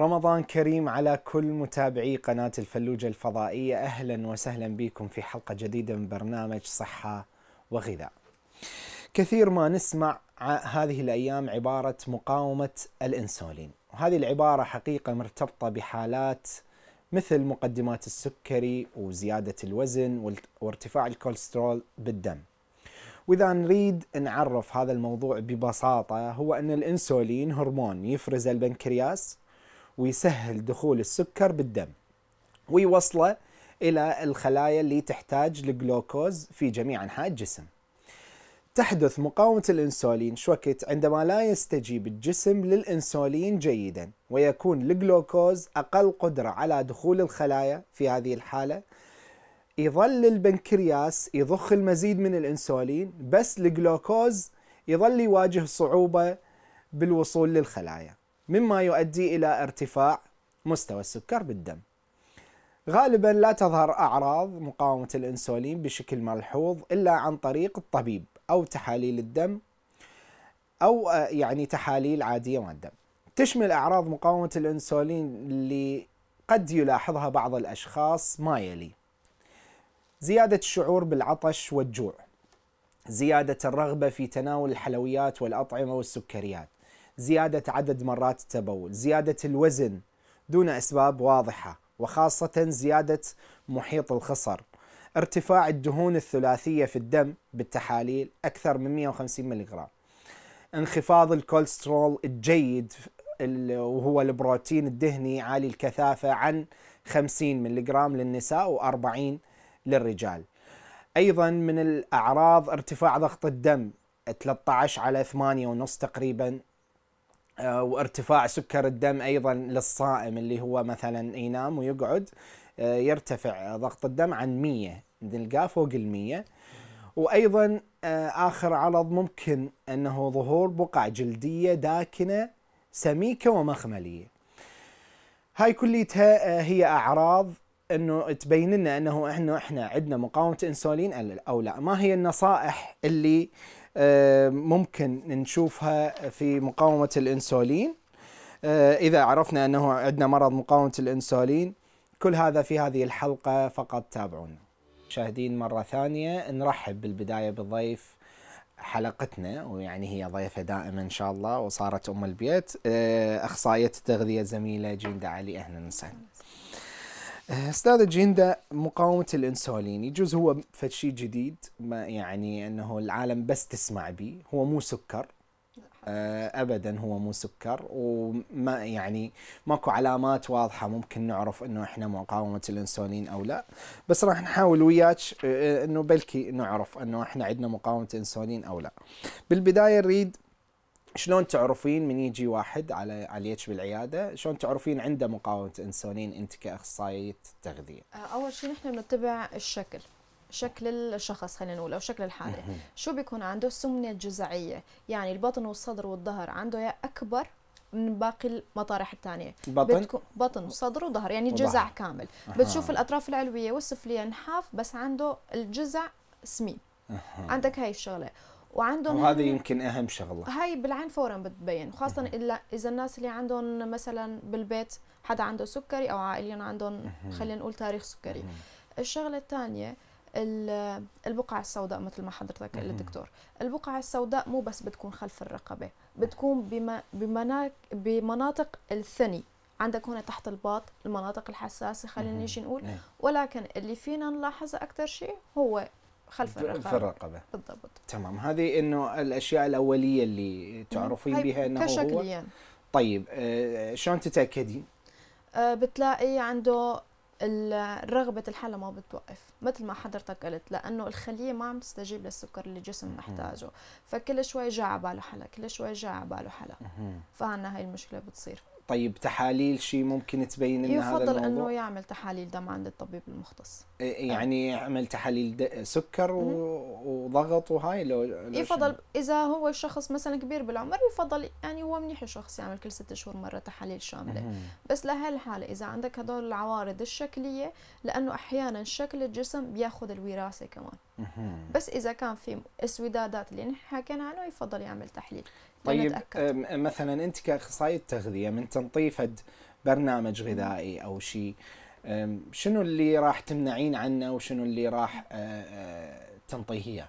رمضان كريم على كل متابعي قناة الفلوجة الفضائية أهلا وسهلا بكم في حلقة جديدة من برنامج صحة وغذاء كثير ما نسمع هذه الأيام عبارة مقاومة الإنسولين وهذه العبارة حقيقة مرتبطة بحالات مثل مقدمات السكري وزيادة الوزن وارتفاع الكوليسترول بالدم وإذا نريد نعرف هذا الموضوع ببساطة هو أن الإنسولين هرمون يفرز البنكرياس ويسهل دخول السكر بالدم ويوصله إلى الخلايا اللي تحتاج للجلوكوز في جميع أنحاء الجسم تحدث مقاومة الأنسولين شوكت عندما لا يستجيب الجسم للأنسولين جيدا ويكون الجلوكوز أقل قدرة على دخول الخلايا في هذه الحالة يظل البنكرياس يضخ المزيد من الأنسولين بس الجلوكوز يظل يواجه صعوبة بالوصول للخلايا مما يؤدي إلى ارتفاع مستوى السكر بالدم غالبا لا تظهر أعراض مقاومة الأنسولين بشكل ملحوظ إلا عن طريق الطبيب أو تحاليل الدم أو آه، يعني تحاليل عادية مع الدم تشمل أعراض مقاومة الأنسولين اللي قد يلاحظها بعض الأشخاص ما يلي زيادة الشعور بالعطش والجوع زيادة الرغبة في تناول الحلويات والأطعمة والسكريات زيادة عدد مرات التبول زيادة الوزن دون أسباب واضحة وخاصة زيادة محيط الخصر ارتفاع الدهون الثلاثية في الدم بالتحاليل أكثر من 150 ملغ انخفاض الكوليسترول الجيد وهو البروتين الدهني عالي الكثافة عن 50 ملغ للنساء و40 للرجال أيضا من الأعراض ارتفاع ضغط الدم 13 على 8 ونص تقريبا آه، وارتفاع سكر الدم ايضا للصائم اللي هو مثلا ينام ويقعد آه، يرتفع ضغط الدم عن 100 نلقاه فوق ال 100 وايضا آه، اخر عرض ممكن انه ظهور بقع جلديه داكنه سميكه ومخمليه. هاي كليتها هي اعراض انه تبين لنا انه احنا احنا عندنا مقاومه انسولين او لا، ما هي النصائح اللي آه آه، ممكن نشوفها في مقاومة الأنسولين آه، إذا عرفنا أنه عندنا مرض مقاومة الأنسولين كل هذا في هذه الحلقة فقط تابعونا مشاهدين مرة ثانية نرحب بالبداية بالضيف حلقتنا ويعني هي ضيفة دائما إن شاء الله وصارت أم البيت آه، أخصائية التغذية الزميلة جيندا علي أهلا وسهلا آه، استاذ الجين ده مقاومه الانسولين يجوز هو فشي شيء جديد ما يعني انه العالم بس تسمع به هو مو سكر آه، ابدا هو مو سكر وما يعني ماكو علامات واضحه ممكن نعرف انه احنا مقاومه الانسولين او لا بس راح نحاول وياك آه، انه بلكي نعرف انه احنا عندنا مقاومه انسولين او لا بالبدايه نريد شلون تعرفين من يجي واحد على عليك بالعياده شلون تعرفين عنده مقاومه انسولين انت كاخصائيه تغذيه آه، اول شيء نحن بنتبع الشكل شكل الشخص خلينا نقول او شكل الحاله شو بيكون عنده سمنه جذعيه يعني البطن والصدر والظهر عنده يا اكبر من باقي المطارح الثانيه بطن بطن وصدر وظهر يعني جذع كامل أه. بتشوف الاطراف العلويه والسفليه نحاف بس عنده الجزع سمين أه. عندك هاي الشغله وعندهم وهذا يمكن اهم شغله هاي بالعين فورا بتبين وخاصه الا اذا الناس اللي عندهم مثلا بالبيت حدا عنده سكري او عائليا عندهم خلينا نقول تاريخ سكري الشغله الثانيه البقعة السوداء مثل ما حضرتك قلت الدكتور البقعة السوداء مو بس بتكون خلف الرقبة بتكون بما بمناطق الثني عندك هنا تحت الباط المناطق الحساسة خلينا نيجي نقول إيه. ولكن اللي فينا نلاحظه أكثر شيء هو خلف الرقابه الرقبه بالضبط تمام هذه انه الاشياء الاوليه اللي تعرفين طيب، بها انه كشكليا. هو طيب آه، شلون تتاكدين؟ آه، بتلاقي عنده رغبة الحالة ما بتوقف مثل ما حضرتك قلت لأنه الخلية ما عم تستجيب للسكر اللي الجسم محتاجه فكل شوي جاء على باله حلا كل شوي جاء على باله حلا فعنا هاي المشكلة بتصير طيب تحاليل شيء ممكن تبين لنا هذا يفضل انه يعمل تحاليل دم عند الطبيب المختص إيه، إيه، يعني يعمل تحاليل سكر وضغط وهاي لو, لو يفضل اذا هو الشخص مثلا كبير بالعمر يفضل يعني هو منيح الشخص يعمل كل ست شهور مره تحاليل شامله بس لهالحاله اذا عندك هدول العوارض الشكليه لانه احيانا شكل الجسم بياخذ الوراثه كمان بس اذا كان في اسودادات اللي نحن حكينا عنه يفضل يعمل تحليل طيب مثلا انت كاخصائيه تغذيه من تنطيف برنامج غذائي او شيء شنو اللي راح تمنعين عنه وشنو اللي راح تنطيهيه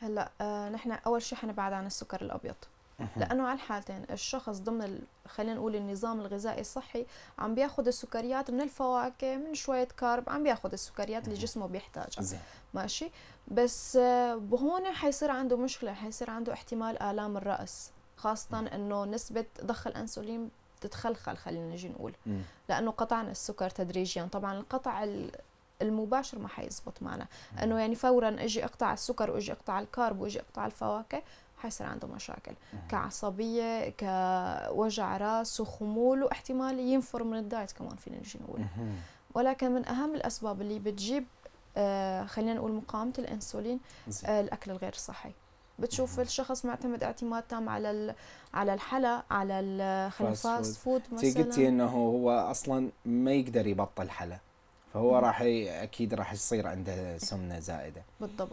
هلا نحن اول شيء حنبعد عن السكر الابيض لانه على الحالتين الشخص ضمن خلينا نقول النظام الغذائي الصحي عم بياخذ السكريات من الفواكه من شويه كارب عم بياخذ السكريات اللي جسمه بيحتاجها ماشي بس آه، هون حيصير عنده مشكله حيصير عنده احتمال الام الراس خاصه انه نسبه ضخ الانسولين تتخلخل خلينا نجي نقول لانه قطعنا السكر تدريجيا طبعا القطع المباشر ما حيزبط معنا انه يعني فورا اجي اقطع السكر واجي اقطع الكارب واجي اقطع الفواكه حيصير عنده مشاكل كعصبيه كوجع راس وخمول واحتمال ينفر من الدايت كمان فينا نجي نقول ولكن من اهم الاسباب اللي بتجيب آه، خلينا نقول مقاومه الانسولين آه، الاكل الغير صحي بتشوف الشخص معتمد اعتماد تام على على الحلا على الفاست فود مثلا قلتي انه هو اصلا ما يقدر يبطل حلا فهو راح اكيد راح يصير عنده سمنه زائده بالضبط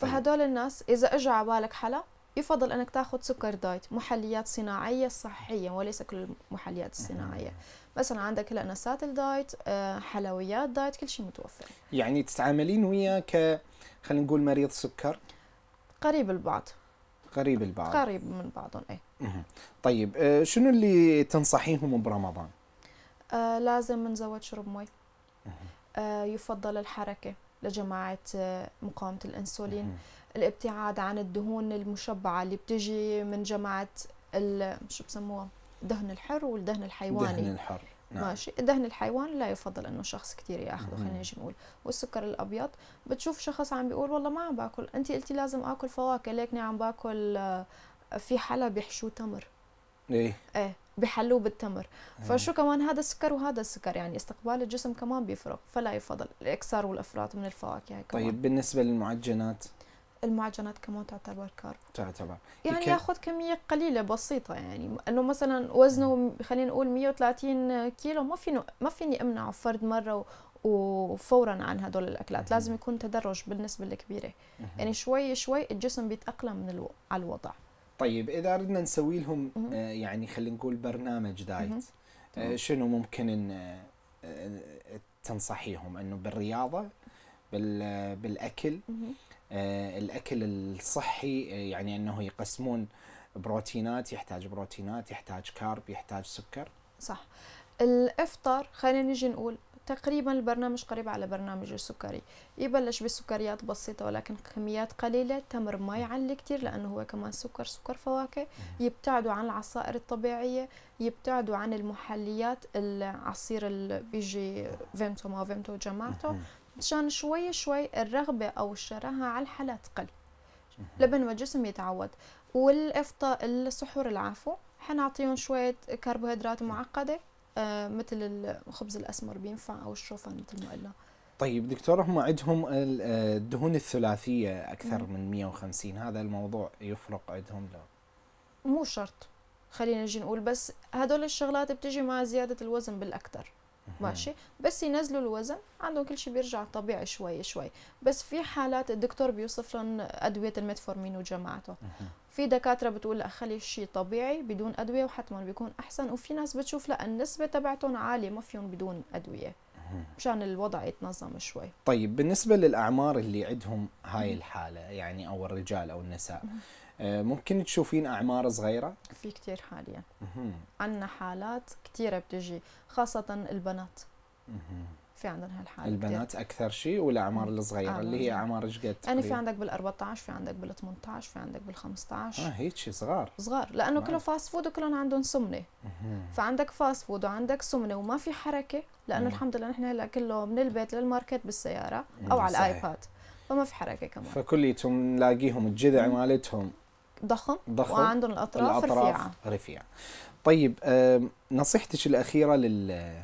طيب. فهدول الناس اذا اجى على بالك حلا يفضل انك تاخذ سكر دايت محليات صناعيه صحيه وليس كل المحليات الصناعيه نعم. مثلا عندك هلا نساتل دايت آه، حلويات دايت كل شيء متوفر يعني تتعاملين وياه ك خلينا نقول مريض سكر قريب البعض قريب البعض قريب من بعضهم اي طيب آه، شنو اللي تنصحيهم برمضان آه لازم نزود شرب مي آه يفضل الحركه لجماعه آه، مقاومه الانسولين الابتعاد عن الدهون المشبعة اللي بتجي من جماعة شو بسموها الدهن الحر والدهن الحيواني الدهن الحر نعم. ماشي الدهن الحيوان لا يفضل انه شخص كثير ياخذه خلينا نجي نقول والسكر الابيض بتشوف شخص عم بيقول والله ما عم باكل انت قلتي لازم اكل فواكه ليكني عم باكل آه، في حلا بيحشوه تمر ايه ايه بحلوه بالتمر إيه. فشو كمان هذا السكر وهذا السكر يعني استقبال الجسم كمان بيفرق فلا يفضل الاكثار والافراط من الفواكه كمان. طيب بالنسبه للمعجنات المعجنات كمان تعتبر كارب تعتبر يعني يك... ياخذ كميه قليله بسيطه يعني انه مثلا وزنه خلينا نقول 130 كيلو ما فينه ما فيني امنعه فرد مره و... وفورا عن هدول الاكلات لازم يكون تدرج بالنسبه الكبيره يعني شوي شوي الجسم بيتاقلم من الو... على الوضع طيب اذا اردنا نسوي لهم آه يعني خلينا نقول برنامج دايت آه شنو ممكن ان آه، آه، تنصحيهم انه بالرياضه بال بالاكل آه، الاكل الصحي آه، يعني انه يقسمون بروتينات يحتاج بروتينات يحتاج كارب يحتاج سكر صح الافطار خلينا نجي نقول تقريبا البرنامج قريب على برنامج السكري يبلش بسكريات بسيطة ولكن كميات قليلة تمر ما يعلي كتير لأنه هو كمان سكر سكر فواكه يبتعدوا عن العصائر الطبيعية يبتعدوا عن المحليات العصير اللي بيجي فيمتو ما فيمتو جماعته مشان شوي شوي الرغبة أو الشراهة على الحلا تقل لبن والجسم يتعود والإفطاء السحور العافو حنعطيهم شوية كربوهيدرات معقدة آه، مثل الخبز الأسمر بينفع أو الشوفان مثل ما قلنا طيب دكتور هم عندهم آه، الدهون الثلاثية أكثر مم. من 150 هذا الموضوع يفرق عندهم لا مو شرط خلينا نجي نقول بس هدول الشغلات بتجي مع زيادة الوزن بالأكثر ماشي بس ينزلوا الوزن عندهم كل شيء بيرجع طبيعي شوي شوي بس في حالات الدكتور بيوصف لهم ادويه الميتفورمين وجماعته في دكاتره بتقول لا خلي الشيء طبيعي بدون ادويه وحتما بيكون احسن وفي ناس بتشوف لا النسبه تبعتهم عاليه ما فيهم بدون ادويه مشان الوضع يتنظم شوي طيب بالنسبه للاعمار اللي عندهم هاي الحاله يعني او الرجال او النساء آه، ممكن تشوفين اعمار صغيره في كثير حاليا عندنا حالات كثيره بتجي خاصه البنات في عندنا هالحاله البنات كتير. اكثر شيء والاعمار الصغيره اللي هي اعمار ايش قد يعني في عندك بال 14 في عندك بال 18 في عندك بال 15 اه هيك شيء صغار صغار لانه كله فاست فود وكلهم عندهم سمنه فعندك فاست فود وعندك سمنه وما في حركه لانه الحمد لله نحن هلا كله من البيت للماركت بالسياره او على الايباد فما في حركه كمان فكليتهم نلاقيهم الجذع مالتهم ضخم, ضخم وعندهم الأطراف, الأطراف رفيعة رفيعة طيب نصيحتك الأخيرة لل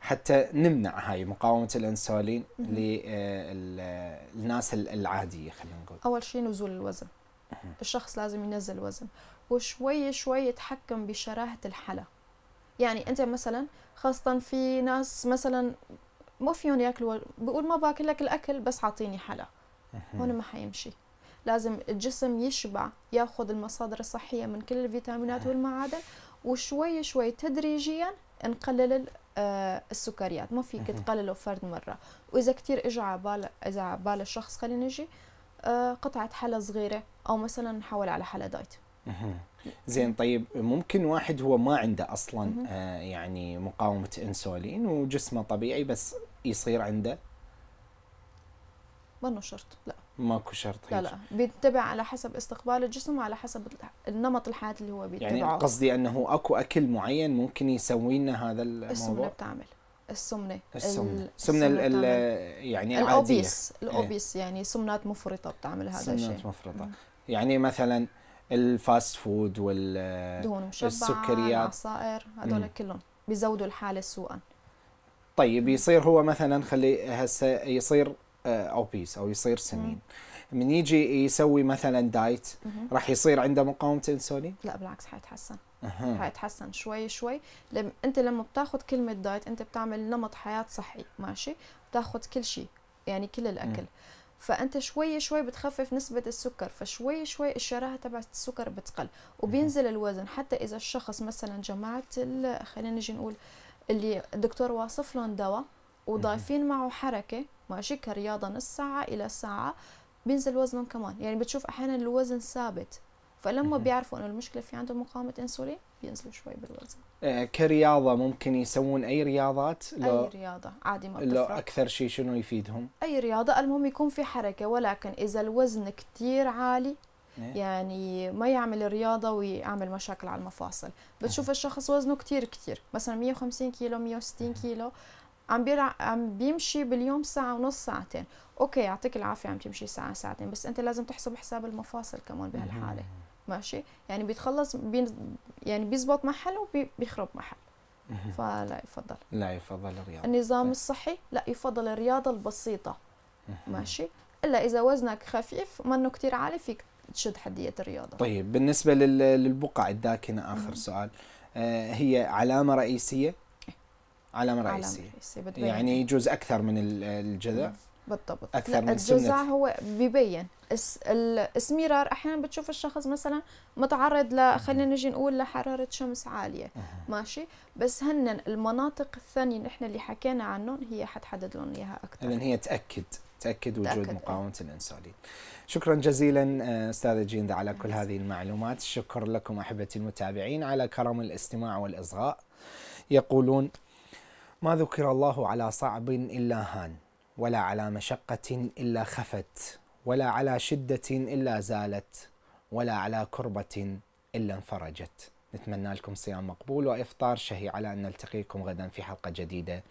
حتى نمنع هاي مقاومة الأنسولين للناس آه، العادية خلينا نقول أول شيء نزول الوزن الشخص لازم ينزل وزن وشوي شوي يتحكم بشراهة الحلا يعني أنت مثلا خاصة في ناس مثلا مو فيهم ياكلوا بقول ما باكل لك الأكل بس عطيني حلا هون ما حيمشي لازم الجسم يشبع ياخذ المصادر الصحيه من كل الفيتامينات والمعادن وشوي شوي تدريجيا نقلل آه، السكريات ما فيك تقلله فرد مره واذا كثير اجى على بال اذا على بال الشخص خلينا نجي آه، قطعه حلا صغيره او مثلا نحول على حلا دايت زين طيب ممكن واحد هو ما عنده اصلا آه يعني مقاومه انسولين وجسمه طبيعي بس يصير عنده منه شرط لا ماكو شرط لا لا بيتبع على حسب استقبال الجسم وعلى حسب النمط الحياه اللي هو يعني بيتبعه يعني قصدي انه اكو اكل معين ممكن يسوي لنا هذا الموضوع السمنه بتعمل السمنه السمنه السمنه الـ يعني العاديه الاوبيس الاوبيس ايه؟ يعني سمنات مفرطه بتعمل هذا الشيء سمنات مفرطه يعني مثلا الفاست فود وال السكريات العصائر هذول كلهم بيزودوا الحاله سوءا طيب يصير هو مثلا خلي هسه يصير آه، اوبيس او يصير سمين من يجي يسوي مثلا دايت راح يصير عنده مقاومه انسولين لا بالعكس حيتحسن أه. حيتحسن شوي شوي لم انت لما بتاخذ كلمه دايت انت بتعمل نمط حياه صحي ماشي بتاخذ كل شيء يعني كل الاكل فانت شوي شوي بتخفف نسبه السكر فشوي شوي الشراهه تبعت السكر بتقل وبينزل الوزن حتى اذا الشخص مثلا جماعه خلينا نجي نقول اللي الدكتور واصف لهم دواء وضايفين معه حركه ماشي كرياضه نص ساعه الى ساعه بينزل وزنهم كمان يعني بتشوف احيانا الوزن ثابت فلما بيعرفوا انه المشكله في عندهم مقاومه انسولين بينزلوا شوي بالوزن آه كرياضه ممكن يسوون اي رياضات لو اي رياضه عادي ما لو اكثر شيء شنو يفيدهم اي رياضه المهم يكون في حركه ولكن اذا الوزن كثير عالي إيه. يعني ما يعمل الرياضة ويعمل مشاكل على المفاصل بتشوف إيه. الشخص وزنه كتير كتير مثلا 150 كيلو 160 إيه. كيلو عم بيرع... عم بيمشي باليوم ساعه ونص ساعتين اوكي يعطيك العافيه عم تمشي ساعه ساعتين بس انت لازم تحسب حساب المفاصل كمان بهالحاله ماشي يعني بيتخلص بي... يعني بيزبط محل وبيخرب محل فلا يفضل لا يفضل الرياضه النظام ف... طيب. الصحي لا يفضل الرياضه البسيطه ماشي الا اذا وزنك خفيف منه كثير عالي فيك تشد حديه الرياضه طيب بالنسبه للبقع الداكنه اخر سؤال آه هي علامه رئيسيه علم رئيسي, يعني يجوز إيه. اكثر من الجذع بالضبط اكثر من من الجذع هو ببين الاسمرار احيانا بتشوف الشخص مثلا متعرض ل خلينا نجي نقول لحراره شمس عاليه أه. ماشي بس هن المناطق الثانيه نحن اللي حكينا عنهم هي حتحدد لهم اياها اكثر لان هي تاكد تاكد وجود تأكد. إيه. مقاومه الانسولين شكرا جزيلا آه، استاذه جيندا على كل هذه المعلومات شكرا لكم احبتي المتابعين على كرم الاستماع والاصغاء يقولون ما ذكر الله على صعب إلا هان ولا على مشقة إلا خفت ولا على شدة إلا زالت ولا على كربة إلا انفرجت نتمنى لكم صيام مقبول وإفطار شهي على أن نلتقيكم غدا في حلقة جديدة